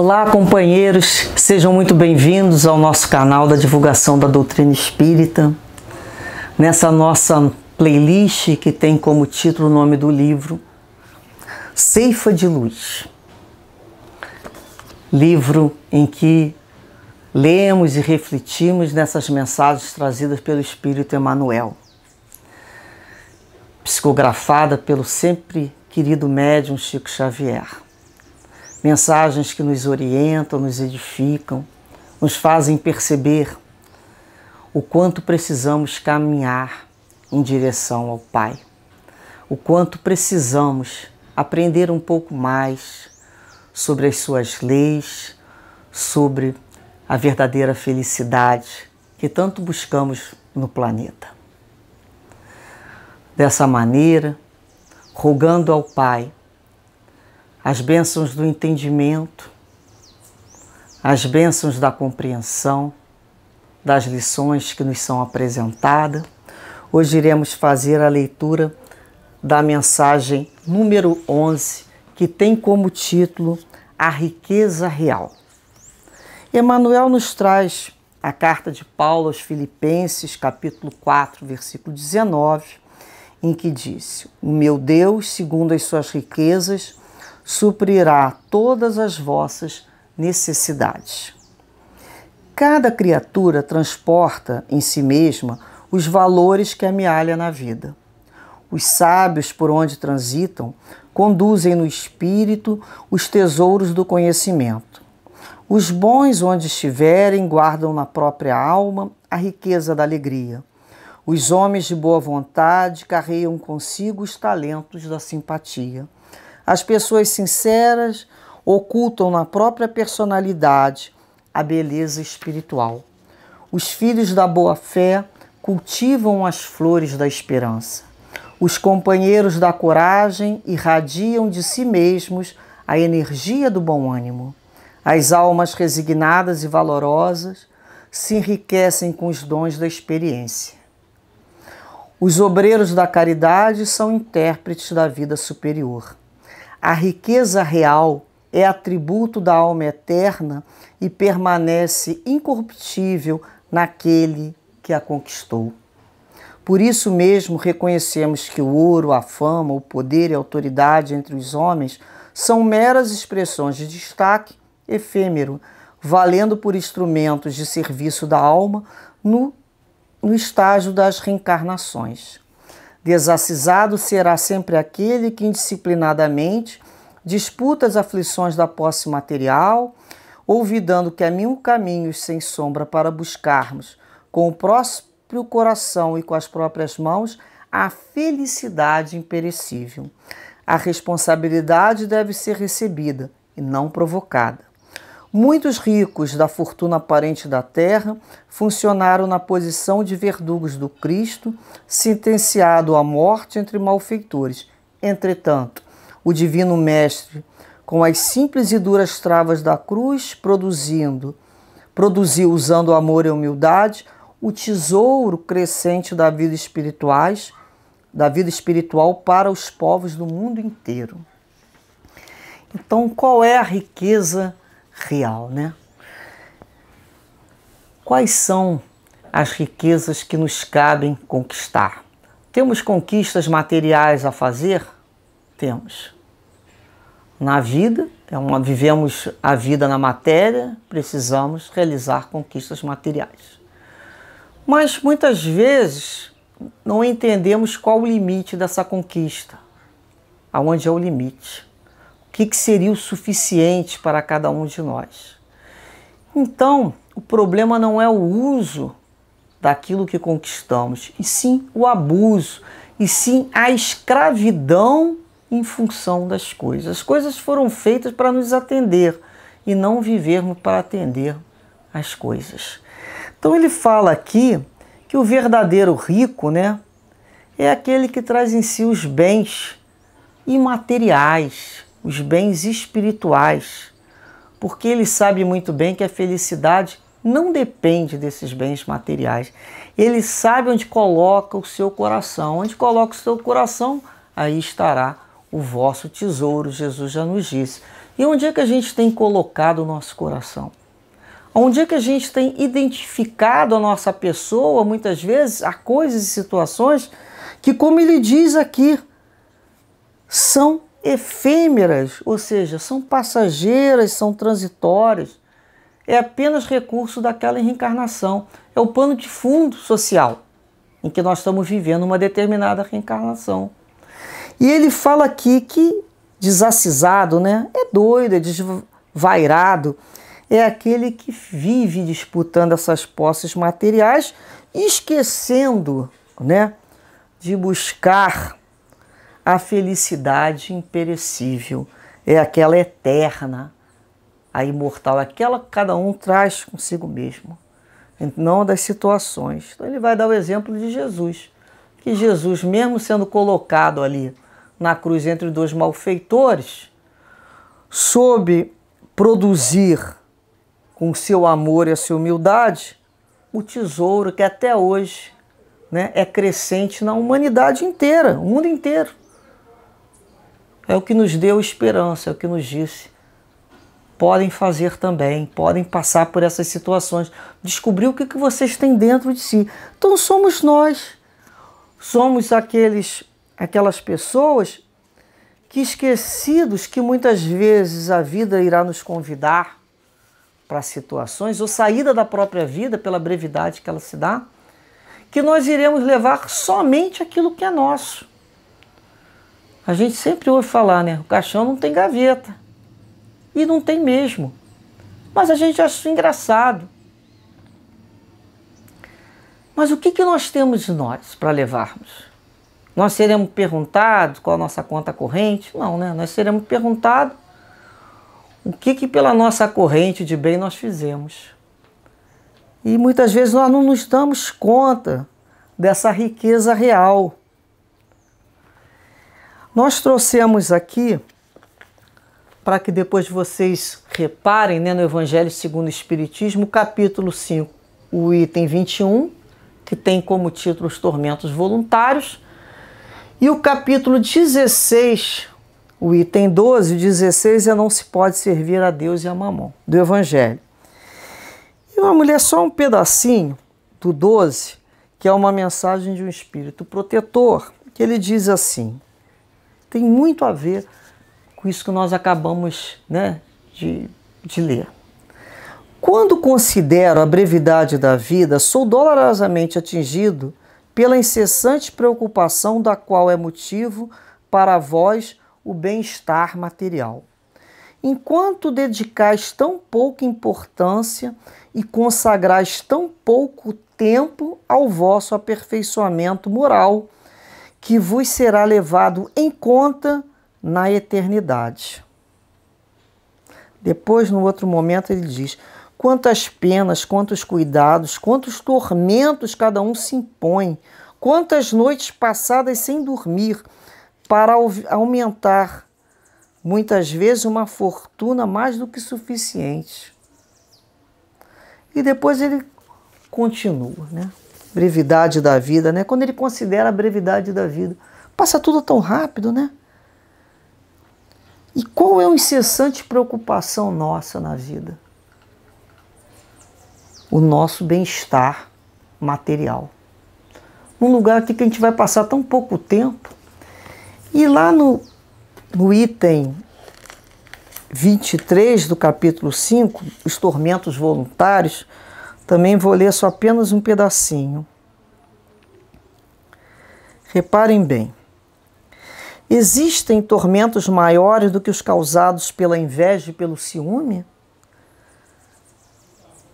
Olá, companheiros, sejam muito bem-vindos ao nosso canal da divulgação da doutrina espírita. Nessa nossa playlist que tem como título o nome do livro Ceifa de Luz. Livro em que lemos e refletimos nessas mensagens trazidas pelo Espírito Emmanuel, psicografada pelo sempre querido médium Chico Xavier mensagens que nos orientam, nos edificam, nos fazem perceber o quanto precisamos caminhar em direção ao Pai, o quanto precisamos aprender um pouco mais sobre as Suas leis, sobre a verdadeira felicidade que tanto buscamos no planeta. Dessa maneira, rogando ao Pai as bênçãos do entendimento, as bênçãos da compreensão das lições que nos são apresentadas. Hoje iremos fazer a leitura da mensagem número 11, que tem como título A Riqueza Real. Emmanuel nos traz a carta de Paulo aos Filipenses, capítulo 4, versículo 19, em que diz: O meu Deus, segundo as suas riquezas, suprirá todas as vossas necessidades. Cada criatura transporta em si mesma os valores que amealha na vida. Os sábios por onde transitam conduzem no espírito os tesouros do conhecimento. Os bons onde estiverem guardam na própria alma a riqueza da alegria. Os homens de boa vontade carregam consigo os talentos da simpatia. As pessoas sinceras ocultam na própria personalidade a beleza espiritual. Os filhos da boa-fé cultivam as flores da esperança. Os companheiros da coragem irradiam de si mesmos a energia do bom ânimo. As almas resignadas e valorosas se enriquecem com os dons da experiência. Os obreiros da caridade são intérpretes da vida superior. A riqueza real é atributo da alma eterna e permanece incorruptível naquele que a conquistou. Por isso mesmo reconhecemos que o ouro, a fama, o poder e a autoridade entre os homens são meras expressões de destaque efêmero, valendo por instrumentos de serviço da alma no, no estágio das reencarnações. Desacisado será sempre aquele que indisciplinadamente disputa as aflições da posse material, ouvidando que há mil caminhos sem sombra para buscarmos, com o próprio coração e com as próprias mãos, a felicidade imperecível. A responsabilidade deve ser recebida e não provocada. Muitos ricos da fortuna aparente da terra funcionaram na posição de verdugos do Cristo, sentenciado à morte entre malfeitores. Entretanto, o Divino Mestre, com as simples e duras travas da cruz, produzindo, produziu usando amor e humildade o tesouro crescente da vida espirituais, da vida espiritual para os povos do mundo inteiro. Então, qual é a riqueza? real, né? Quais são as riquezas que nos cabem conquistar? Temos conquistas materiais a fazer? Temos. Na vida, é então, uma, vivemos a vida na matéria, precisamos realizar conquistas materiais. Mas muitas vezes não entendemos qual o limite dessa conquista, aonde é o limite que, que seria o suficiente para cada um de nós. Então, o problema não é o uso daquilo que conquistamos, e sim o abuso, e sim a escravidão em função das coisas. As coisas foram feitas para nos atender e não vivermos para atender as coisas. Então ele fala aqui que o verdadeiro rico, né, é aquele que traz em si os bens imateriais, os bens espirituais, porque ele sabe muito bem que a felicidade não depende desses bens materiais. Ele sabe onde coloca o seu coração. Onde coloca o seu coração, aí estará o vosso tesouro, Jesus já nos disse. E onde é que a gente tem colocado o nosso coração? Onde é que a gente tem identificado a nossa pessoa, muitas vezes, a coisas e situações que, como ele diz aqui, são efêmeras, ou seja, são passageiras, são transitórias, é apenas recurso daquela reencarnação, é o pano de fundo social em que nós estamos vivendo uma determinada reencarnação. E ele fala aqui que desacisado, né? É doido, é desvairado, é aquele que vive disputando essas posses materiais, esquecendo, né, de buscar a felicidade imperecível, é aquela eterna, a imortal, aquela que cada um traz consigo mesmo, não das situações. Então ele vai dar o exemplo de Jesus, que Jesus, mesmo sendo colocado ali na cruz entre dois malfeitores, soube produzir com seu amor e a sua humildade o tesouro que até hoje né, é crescente na humanidade inteira, o mundo inteiro é o que nos deu esperança, é o que nos disse. Podem fazer também, podem passar por essas situações, descobrir o que, vocês têm dentro de si. Então somos nós, somos aqueles, aquelas pessoas que esquecidos que muitas vezes a vida irá nos convidar para situações ou saída da própria vida pela brevidade que ela se dá, que nós iremos levar somente aquilo que é nosso a gente sempre ouve falar, né? O caixão não tem gaveta. E não tem mesmo. Mas a gente acha engraçado. Mas o que, que nós temos de nós para levarmos? Nós seremos perguntados qual a nossa conta corrente? Não, né? Nós seremos perguntados o que, que pela nossa corrente de bem nós fizemos. E muitas vezes nós não nos damos conta dessa riqueza real nós trouxemos aqui, para que depois vocês reparem né, no Evangelho segundo o Espiritismo, capítulo 5, o item 21, que tem como título Os Tormentos Voluntários, e o capítulo 16, o item 12, 16 é Não se pode servir a Deus e a Mamon, do Evangelho. E uma mulher, só um pedacinho do 12, que é uma mensagem de um espírito protetor, que ele diz assim: tem muito a ver com isso que nós acabamos né, de, de ler. Quando considero a brevidade da vida, sou dolorosamente atingido pela incessante preocupação da qual é motivo para vós o bem-estar material. Enquanto dedicais tão pouca importância e consagrais tão pouco tempo ao vosso aperfeiçoamento moral, que vos será levado em conta na eternidade. Depois, no outro momento, ele diz: quantas penas, quantos cuidados, quantos tormentos cada um se impõe, quantas noites passadas sem dormir, para aumentar muitas vezes uma fortuna mais do que suficiente. E depois ele continua, né? brevidade da vida, né? Quando ele considera a brevidade da vida, passa tudo tão rápido, né? E qual é a incessante preocupação nossa na vida? O nosso bem-estar material. Num lugar aqui que a gente vai passar tão pouco tempo. E lá no, no item 23 do capítulo 5, os tormentos voluntários, também vou ler só apenas um pedacinho. Reparem bem. Existem tormentos maiores do que os causados pela inveja e pelo ciúme?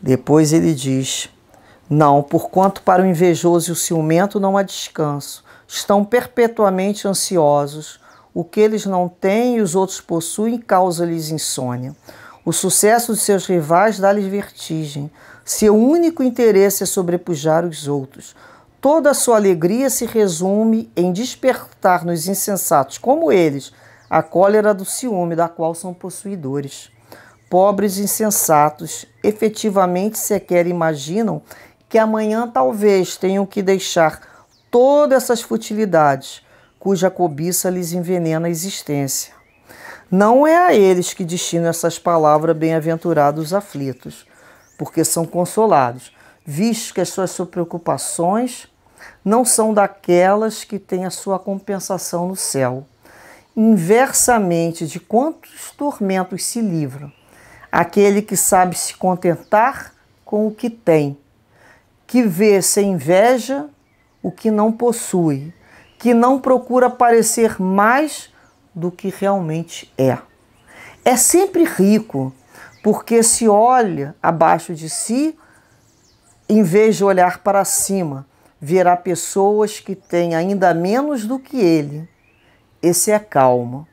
Depois ele diz: Não, porquanto para o invejoso e o ciumento não há descanso. Estão perpetuamente ansiosos. O que eles não têm e os outros possuem causa-lhes insônia. O sucesso de seus rivais dá-lhes vertigem. Seu único interesse é sobrepujar os outros. Toda a sua alegria se resume em despertar nos insensatos como eles a cólera do ciúme da qual são possuidores. Pobres insensatos efetivamente sequer imaginam que amanhã talvez tenham que deixar todas essas futilidades cuja cobiça lhes envenena a existência. Não é a eles que destino essas palavras bem-aventurados aflitos porque são consolados, visto que as suas preocupações não são daquelas que têm a sua compensação no céu. Inversamente, de quantos tormentos se livra aquele que sabe se contentar com o que tem, que vê sem inveja o que não possui, que não procura parecer mais do que realmente é. É sempre rico, porque se olha abaixo de si, em vez de olhar para cima, verá pessoas que têm ainda menos do que ele. Esse é calmo,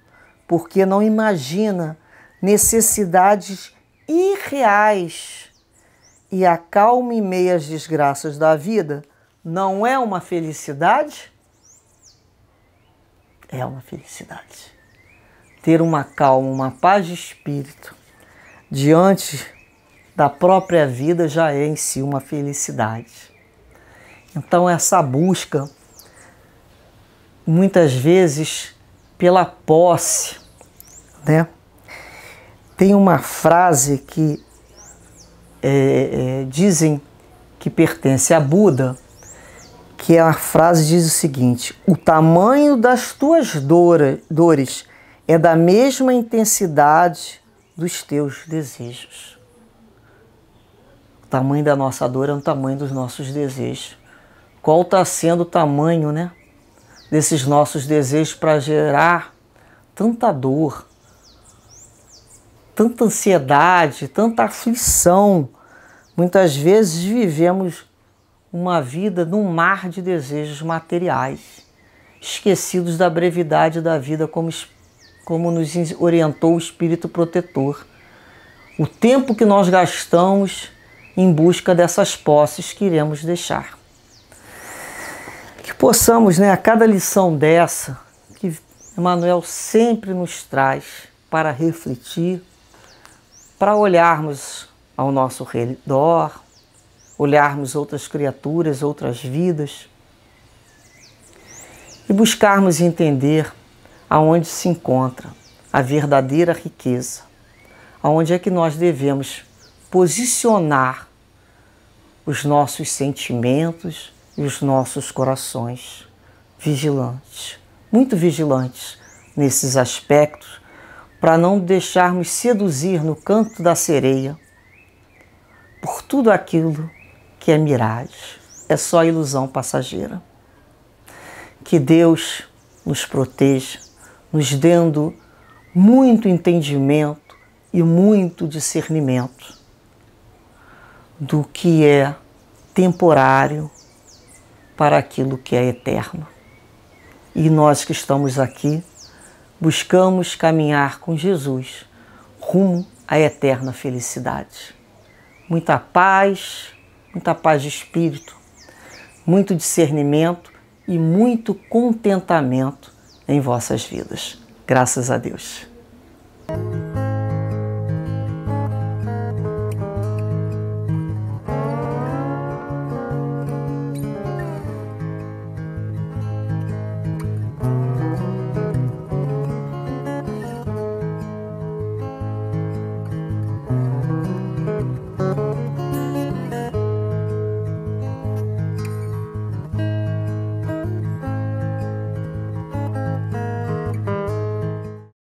porque não imagina necessidades irreais. E a calma em meio às desgraças da vida não é uma felicidade? É uma felicidade. Ter uma calma, uma paz de espírito diante da própria vida já é em si uma felicidade. Então, essa busca, muitas vezes, pela posse, né? Tem uma frase que é, é, dizem que pertence a Buda, que a frase diz o seguinte: O tamanho das tuas dores é da mesma intensidade dos teus desejos. O tamanho da nossa dor é o tamanho dos nossos desejos. Qual está sendo o tamanho, né? Desses nossos desejos para gerar tanta dor, tanta ansiedade, tanta aflição. Muitas vezes vivemos uma vida num mar de desejos materiais, esquecidos da brevidade da vida como espírito como nos orientou o Espírito Protetor. O tempo que nós gastamos em busca dessas posses que iremos deixar. Que possamos, né, a cada lição dessa, que Emmanuel sempre nos traz para refletir, para olharmos ao nosso redor, olharmos outras criaturas, outras vidas e buscarmos entender aonde se encontra a verdadeira riqueza, aonde é que nós devemos posicionar os nossos sentimentos e os nossos corações vigilantes, muito vigilantes nesses aspectos, para não deixarmos seduzir no canto da sereia por tudo aquilo que é miragem, é só ilusão passageira. Que Deus nos proteja nos dando muito entendimento e muito discernimento do que é temporário para aquilo que é eterno. E nós que estamos aqui buscamos caminhar com Jesus rumo à eterna felicidade. Muita paz, muita paz de espírito, muito discernimento e muito contentamento em vossas vidas. Graças a Deus.